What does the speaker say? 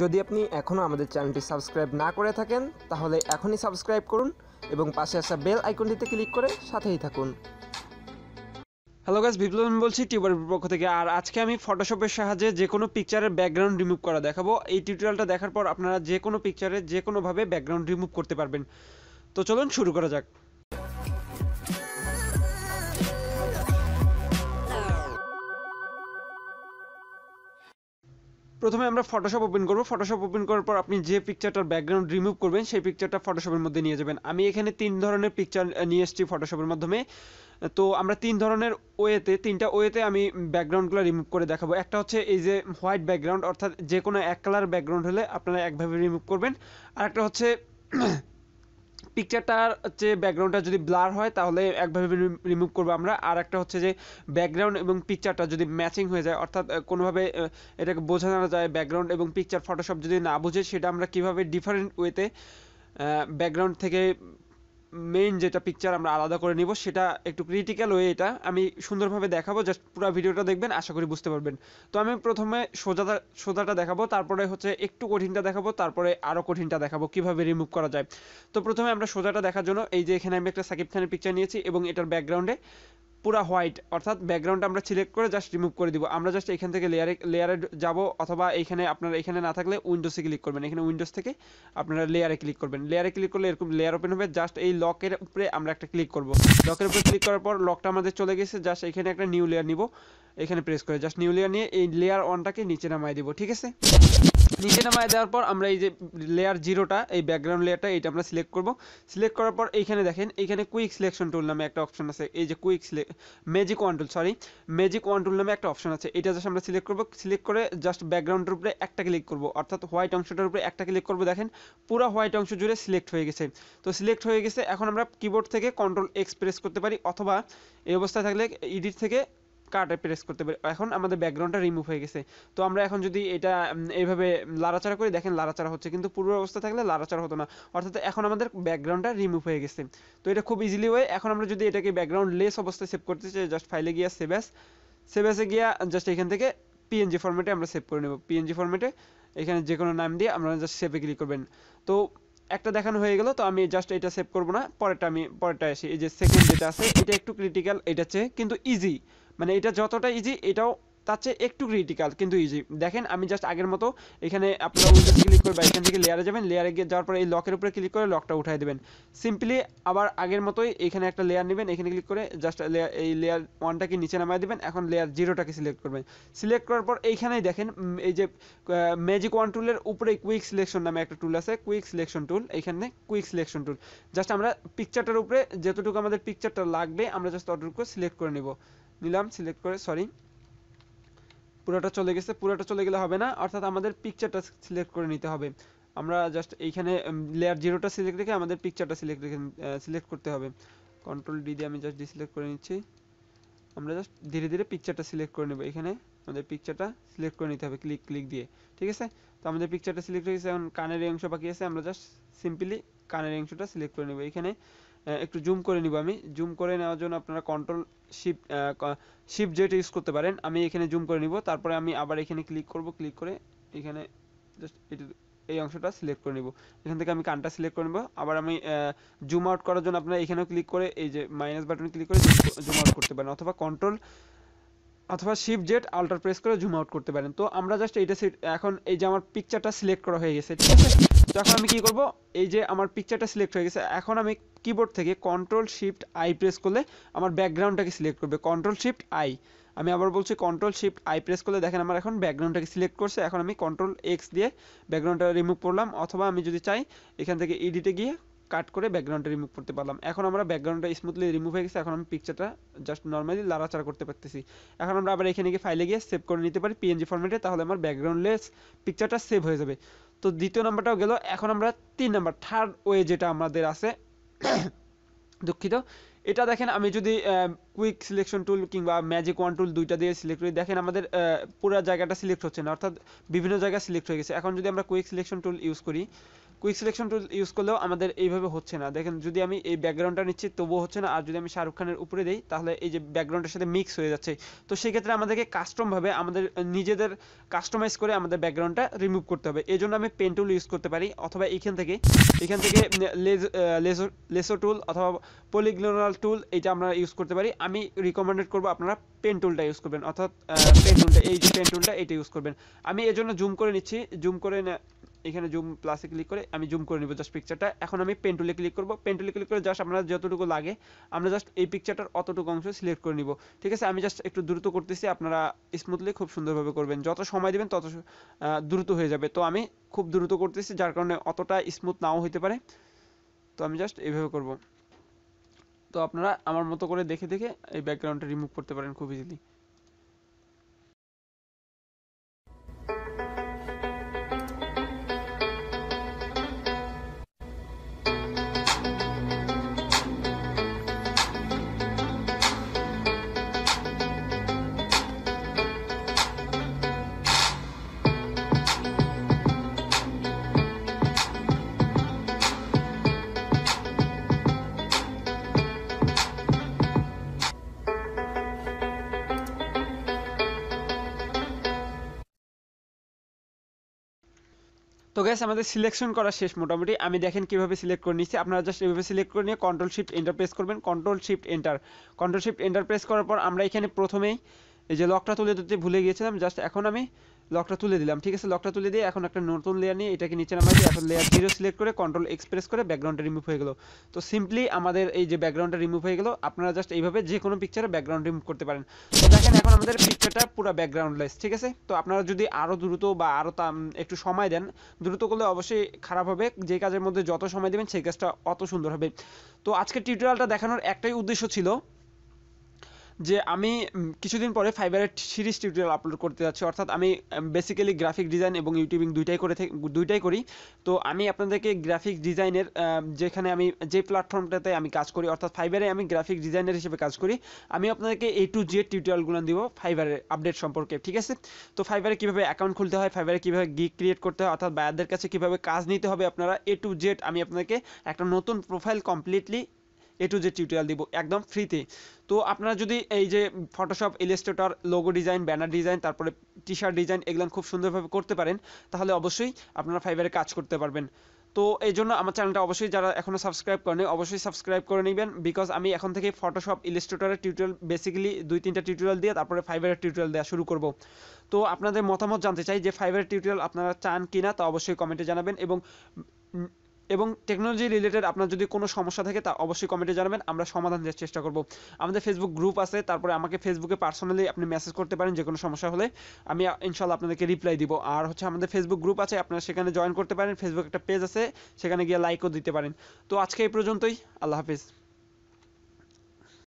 যদি আপনি এখনও আমাদের চ্যানেলটি সাবস্ক্রাইব না করে থাকেন তাহলে এখনই সাবস্ক্রাইব করুন এবং পাশে আসা বেল আইকনটিতে ক্লিক করে সাথেই থাকুন হ্যালো গাছ বিপ্লব আমি বলছি টিউবারের পক্ষ থেকে আর আজকে আমি ফটোশপের সাহায্যে যে কোনো পিকচারের ব্যাকগ্রাউন্ড রিমুভ করা দেখাবো এই টিউটোরিয়ালটা দেখার পর আপনারা যে কোনো পিকচারে যে কোনোভাবে ব্যাকগ্রাউন্ড রিমুভ করতে পারবেন তো চলুন শুরু করা যাক প্রথমে আমরা ফটোশপ ওপেন করব ফটোশপ ওপেন করার পর আপনি যে পিকচারটার ব্যাকগ্রাউন্ড রিমুভ করবেন সেই পিকচারটা ফটোশপের মধ্যে নিয়ে যাবেন আমি এখানে তিন ধরনের পিকচার নিয়ে এসেছি ফটোশপের মাধ্যমে তো আমরা তিন ধরনের ওয়েতে তিনটা ওয়েতে আমি ব্যাকগ্রাউন্ডগুলো রিমুভ করে দেখাবো একটা হচ্ছে এই যে হোয়াইট ব্যাকগ্রাউন্ড অর্থাৎ যে কোনো এক কালার ব্যাকগ্রাউন্ড হলে আপনারা একভাবে রিমুভ করবেন আর একটা হচ্ছে পিকচারটার যে ব্যাকগ্রাউন্ডটা যদি ব্লার হয় তাহলে একভাবে রিমুভ করবো আমরা আর একটা হচ্ছে যে ব্যাকগ্রাউন্ড এবং পিকচারটা যদি ম্যাচিং হয়ে যায় অর্থাৎ কোনোভাবে এটাকে বোঝানো যায় ব্যাকগ্রাউন্ড এবং পিকচার ফটোশপ যদি না বুঝে সেটা আমরা কীভাবে ডিফারেন্ট ওয়েতে ব্যাকগ্রাউন্ড থেকে মেইন যেটা পিকচার আমরা আলাদা করে নিব সেটা একটু ক্রিটিক্যাল ওয়ে এটা আমি সুন্দরভাবে দেখাবো জাস্ট পুরো ভিডিওটা দেখবেন আশা করি বুঝতে পারবেন তো আমি প্রথমে সোজাটা সোজাটা দেখাবো তারপরে হচ্ছে একটু কঠিনটা দেখাবো তারপরে আরও কঠিনটা দেখাবো কিভাবে রিমুভ করা যায় তো প্রথমে আমরা সোজাটা দেখার জন্য এই যে এখানে আমি একটা সাকিব খানের পিকচার নিয়েছি এবং এটার ব্যাকগ্রাউন্ডে পুরো হোয়াইট অর্থাৎ ব্যাকগ্রাউন্ড আমরা সিলেক্ট করে জাস্ট রিমুভ করে দিব আমরা জাস্ট এখান থেকে লেয়ারে লেয়ারে যাব অথবা এখানে আপনার এখানে না থাকলে উইন্ডোসে ক্লিক করবেন এখানে উইন্ডোজ থেকে আপনারা লেয়ারে ক্লিক করবেন লেয়ারে ক্লিক করলে এরকম লেয়ার ওপেন হবে জাস্ট এই লকের উপরে আমরা একটা ক্লিক করব লকের উপরে ক্লিক করার পর লকটা আমাদের চলে গেছে জাস্ট এখানে একটা নিউ লেয়ার নিব এখানে প্রেস করে জাস্ট নিউ লেয়ার নিয়ে এই লেয়ার ওয়ানটাকে নিচে নামায় দিব ঠিক আছে নিচে নামায় দেওয়ার পর আমরা এই যে লেয়ার জিরোটা এই ব্যাকগ্রাউন্ড লেয়ারটা এইটা আমরা সিলেক্ট করব সিলেক্ট করার পর এইখানে দেখেন এইখানে কুইক সিলেকশন টুল নামে একটা অপশন আছে এই যে quick magic wand tool sorry magic wand tool নামে একটা অপশন আছে এটা জাস্ট আমরা সিলেক্ট করব সিলেক্ট করে জাস্ট ব্যাকগ্রাউন্ডের উপরে একটা ক্লিক করব অর্থাৎ হোয়াইট অংশটার উপরে একটা ক্লিক করব দেখেন পুরো হোয়াইট অংশ জুড়ে সিলেক্ট হয়ে গেছে তো সিলেক্ট হয়ে গেছে এখন আমরা কিবোর্ড থেকে কন্ট্রোল এক্স প্রেস করতে পারি অথবা এই অবস্থায় থাকলে ইডিট থেকে কাটে প্রেস করতে পারি এখন আমাদের ব্যাকগ্রাউন্ডটা রিমুভ হয়ে গেছে তো আমরা এখন যদি এটা এইভাবে লাড়াচাড়া করি দেখেন লাড়াচাড়া হচ্ছে কিন্তু পূর্ব অবস্থা থাকলে লাড়াচাড়া হতো না অর্থাৎ এখন আমাদের ব্যাকগ্রাউন্ডটা রিমুভ হয়ে গেছে তো এটা খুব ইজিলি ওয়ে এখন আমরা যদি এটাকে ব্যাকগ্রাউন্ড লেস অবস্থায় সেভ করতে চাই জাস্ট ফাইলে গিয়া সেভ অ্যাস সেভ অ্যাসে গিয়া জাস্ট এখান থেকে পিএনজি ফরম্যাটে আমরা সেভ করে নেব পিএনজি ফরম্যাটে এখানে যে কোনো নাম দিয়ে আপনারা জাস্ট সেভে ক্লিক করবেন তো একটা দেখানো হয়ে গেল তো আমি জাস্ট এটা সেভ করবো না পরেরটা আমি পরেরটা আসি এই যে সেকেন্ড যেটা আছে এটা একটু ক্রিটিক্যাল এটা চেয়ে কিন্তু ইজি মানে এটা যতটা ইজি এটাও তার চেয়ে একটু ক্রিটিক্যাল কিন্তু ইজি দেখেন আমি জাস্ট আগের মতো এখানে আপনারা উইন্ডোজ ক্লিক করে বা এখান থেকে লেয়ারে যাবেন লেয়ারে গিয়ে যাওয়ার পরে এই লকের উপরে ক্লিক করে লকটা উঠাই দেবেন সিম্পলি আবার আগের মতোই এখানে একটা লেয়ার নেবেন এখানে ক্লিক করে জাস্ট লেয়ার এই লেয়ার ওয়ানটাকে নিচে নামায় দেবেন এখন লেয়ার জিরোটাকে সিলেক্ট করবেন সিলেক্ট করার পর এইখানেই দেখেন এই যে ম্যাজিক ওয়ান টুলের উপরে কুইক সিলেকশন নামে একটা টুল আছে কুইক সিলেকশন টুল এখানে কুইক সিলেকশন টুল জাস্ট আমরা পিকচারটার উপরে যতটুকু আমাদের পিকচারটা লাগবে আমরা জাস্ট অতটুকু সিলেক্ট করে নেব নিলাম সিলেক্ট করে সরি পুরোটা চলে গেছে পুরোটা চলে গেলে হবে না অর্থাৎ আমাদের পিকচারটা সিলেক্ট করে নিতে হবে আমরা জাস্ট এইখানে লেয়ার জিরোটা সিলেক্ট রেখে আমাদের পিকচারটা সিলেক্ট রেখে সিলেক্ট করতে হবে কন্ট্রোল ডি দিয়ে আমি জাস্ট ডিসিলেক্ট করে নিচ্ছি আমরা জাস্ট ধীরে ধীরে পিকচারটা সিলেক্ট করে নেব এখানে আমাদের পিকচারটা সিলেক্ট করে নিতে হবে ক্লিক ক্লিক দিয়ে ঠিক আছে তো আমাদের পিকচারটা সিলেক্ট হয়ে গেছে এখন কানের অংশ বাকি আছে আমরা জাস্ট সিম্পলি কানের অংশটা সিলেক্ট করে নেব এখানে একটু জুম করে নিব আমি জুম করে নেওয়ার জন্য আপনারা control shift shift Z use করতে পারেন আমি এখানে জুম করে নিব তারপরে আমি আবার এখানে ক্লিক করব ক্লিক করে এখানে জাস্ট এই অংশটা সিলেক্ট করে নিব এখান থেকে আমি কানটা সিলেক্ট করে নেব আবার আমি জুম আউট করার জন্য আপনারা এখানেও ক্লিক করে এই যে মাইনাস বাটনে ক্লিক করে জুম আউট করতে পারেন অথবা কন্ট্রোল অথবা শিফট জেট আল্টার প্রেস করে জুম আউট করতে পারেন তো আমরা জাস্ট এটা এখন এই যে আমার পিকচারটা সিলেক্ট করা হয়ে গেছে ঠিক আছে তো এখন আমি কী করবো এই যে আমার পিকচারটা সিলেক্ট হয়ে গেছে এখন আমি কিবোর্ড থেকে কন্ট্রোল শিফট আই প্রেস করলে আমার ব্যাকগ্রাউন্ডটাকে সিলেক্ট করবে কন্ট্রোল শিফট আই আমি আবার বলছি কন্ট্রোল শিফট আই প্রেস করলে দেখেন আমার এখন ব্যাকগ্রাউন্ডটাকে সিলেক্ট করছে এখন আমি কন্ট্রোল এক্স দিয়ে ব্যাকগ্রাউন্ডটা রিমুভ করলাম অথবা আমি যদি চাই এখান থেকে ইডিটে গিয়ে কাট করে ব্যাকগ্রাউন্ডটা রিমুভ করতে পারলাম এখন আমরা ব্যাকগ্রাউন্ডটা স্মুথলি রিমুভ হয়ে গেছে এখন আমি পিকচারটা জাস্ট নর্মালি লাড়াচাড়া করতে পারতেছি এখন আমরা আবার এখানে গিয়ে ফাইলে গিয়ে সেভ করে নিতে পারি পিএনজি ফর্মেটে তাহলে আমার ব্যাকগ্রাউন্ডলেস পিকচারটা সেভ হয়ে যাবে তো দ্বিতীয় নাম্বারটাও গেল এখন আমরা তিন নাম্বার থার্ড ওয়ে যেটা আমাদের আছে দুঃখিত এটা দেখেন আমি যদি কুইক সিলেকশন টুল কিংবা ম্যাজিক ওয়ান টুল দুইটা দিয়ে সিলেক্ট করি দেখেন আমাদের পুরো জায়গাটা সিলেক্ট হচ্ছে না অর্থাৎ বিভিন্ন জায়গায় সিলেক্ট হয়ে গেছে এখন যদি আমরা কুইক সিলেকশন টুল ইউজ করি কুইক সিলেকশন টুল ইউজ করলেও আমাদের এইভাবে হচ্ছে না দেখেন যদি আমি এই ব্যাকগ্রাউন্ডটা নিচ্ছি তবুও হচ্ছে না আর যদি আমি শাহরুখ খানের উপরে দিই তাহলে এই যে ব্যাকগ্রাউন্ডের সাথে মিক্স হয়ে যাচ্ছে তো সেক্ষেত্রে আমাদেরকে কাস্টমভাবে আমাদের নিজেদের কাস্টমাইজ করে আমাদের ব্যাকগ্রাউন্ডটা রিমুভ করতে হবে এই জন্য আমি পেন টুল ইউজ করতে পারি অথবা এখান থেকে এখান থেকে লেসো টুল অথবা পলিগ্লোনাল টুল এটা আমরা ইউজ করতে পারি আমি রিকমেন্ডেড করবো আপনারা পেন টুলটা ইউজ করবেন অর্থাৎ পেন টুলটা এই যে পেন টুলটা এটা ইউজ করবেন আমি এজন্য জুম করে নিচ্ছি জুম করে এখানে জুম প্লাসে ক্লিক করে আমি জুম করে নিব জাস্ট পিকচারটা এখন আমি পেন্টুলে ক্লিক করব পেন্টুলে ক্লিক করে জাস্ট আপনার যতটুকু লাগে আমরা জাস্ট এই পিকচারটার অতটুকু অংশ সিলেক্ট করে নিব ঠিক আছে আমি জাস্ট একটু দ্রুত করতেছি আপনারা স্মুথলি খুব সুন্দরভাবে করবেন যত সময় দেবেন তত দ্রুত হয়ে যাবে তো আমি খুব দ্রুত করতেছি যার কারণে অতটা স্মুথ নাও হইতে পারে তো আমি জাস্ট এইভাবে করব তো আপনারা আমার মতো করে দেখে দেখে এই ব্যাকগ্রাউন্ডটা রিমুভ করতে পারেন খুব ইজিলি তো গ্যাস আমাদের সিলেকশন করা শেষ মোটামুটি আমি দেখেন কিভাবে সিলেক্ট করে নিচ্ছি আপনারা জাস্ট এভাবে সিলেক্ট করে নিয়ে কন্ট্রোল শিফট এন্টার প্রেস করবেন control shift enter control shift enter press করার পর আমরা এখানে প্রথমেই এই যে লকটা তুলে দিতে ভুলে গিয়েছিলাম জাস্ট এখন আমি লকটা তুলে দিলাম ঠিক আছে লকটা তুলে দিয়ে এখন একটা নতুন লেয়ার নিয়ে এটাকে নিচে নামাই এখন লেয়ার জিরো সিলেক্ট করে কন্ট্রোল এক্সপ্রেস করে ব্যাকগ্রাউন্ডটা রিমুভ হয়ে গেল তো সিম্পলি আমাদের এই যে ব্যাকগ্রাউন্ডটা রিমুভ হয়ে গেল আপনারা জাস্ট এইভাবে যে কোনো পিকচারে ব্যাকগ্রাউন্ড রিমুভ করতে পারেন তো দেখেন এখন আমাদের পিকচারটা পুরো ব্যাকগ্রাউন্ডলেস ঠিক আছে তো আপনারা যদি আরও দ্রুত বা আরও একটু সময় দেন দ্রুত করলে অবশ্যই খারাপ হবে যে কাজের মধ্যে যত সময় দেবেন সেই কাজটা অত সুন্দর হবে তো আজকে টিউটোরিয়ালটা দেখানোর একটাই উদ্দেশ্য ছিল যে আমি কিছুদিন পরে ফাইবারের সিরিজ টিউটোরিয়াল আপলোড করতে যাচ্ছি অর্থাৎ আমি বেসিক্যালি গ্রাফিক ডিজাইন এবং ইউটিউবিং দুইটাই করে দুইটাই করি তো আমি আপনাদেরকে গ্রাফিক ডিজাইনের যেখানে আমি যে প্ল্যাটফর্মটাতে আমি কাজ করি অর্থাৎ ফাইবারে আমি গ্রাফিক ডিজাইনার হিসেবে কাজ করি আমি আপনাদেরকে এ টু জেড টিউটোরিয়ালগুলো দিব ফাইবারের আপডেট সম্পর্কে ঠিক আছে তো ফাইবারে কীভাবে অ্যাকাউন্ট খুলতে হয় ফাইবারে কীভাবে গিগ ক্রিয়েট করতে হয় অর্থাৎ বায়ারদের কাছে কীভাবে কাজ নিতে হবে আপনারা এ টু জেড আমি আপনাকে একটা নতুন profile completely A to Z tutorial দিব একদম ফ্রিতে তো আপনারা যদি এই যে Photoshop Illustrator logo design banner design তারপরে টি শার্ট ডিজাইন এগুলো খুব সুন্দরভাবে করতে পারেন তাহলে অবশ্যই আপনারা ফাইবারে কাজ করতে পারবেন তো এই জন্য আমার চ্যানেলটা অবশ্যই যারা এখনও সাবস্ক্রাইব করেনি অবশ্যই সাবস্ক্রাইব করে নেবেন বিকজ আমি এখন থেকে ফটোশপ ইলিস্ট্রেটরের টিউটোরিয়াল বেসিক্যালি দুই তিনটা টিউটোরিয়াল দিয়ে তারপরে ফাইবারের টিউটোরিয়াল দেওয়া শুরু করব তো আপনাদের মতামত জানতে চাই যে ফাইবারের টিউটোরিয়াল আপনারা চান কি না তা অবশ্যই কমেন্টে জানাবেন এবং এবং টেকনোলজি রিলেটেড আপনার যদি কোনো সমস্যা থাকে তা অবশ্যই কমেন্টে জানাবেন আমরা সমাধান দেওয়ার চেষ্টা করব আমাদের ফেসবুক গ্রুপ আছে তারপরে আমাকে ফেসবুকে পার্সোনালি আপনি মেসেজ করতে পারেন যে কোনো সমস্যা হলে আমি ইনশাল্লাহ আপনাদেরকে রিপ্লাই দিব আর হচ্ছে আমাদের ফেসবুক গ্রুপ আছে আপনারা সেখানে জয়েন করতে পারেন ফেসবুক একটা পেজ আছে সেখানে গিয়ে লাইকও দিতে পারেন তো আজকে এই পর্যন্তই আল্লাহ হাফিজ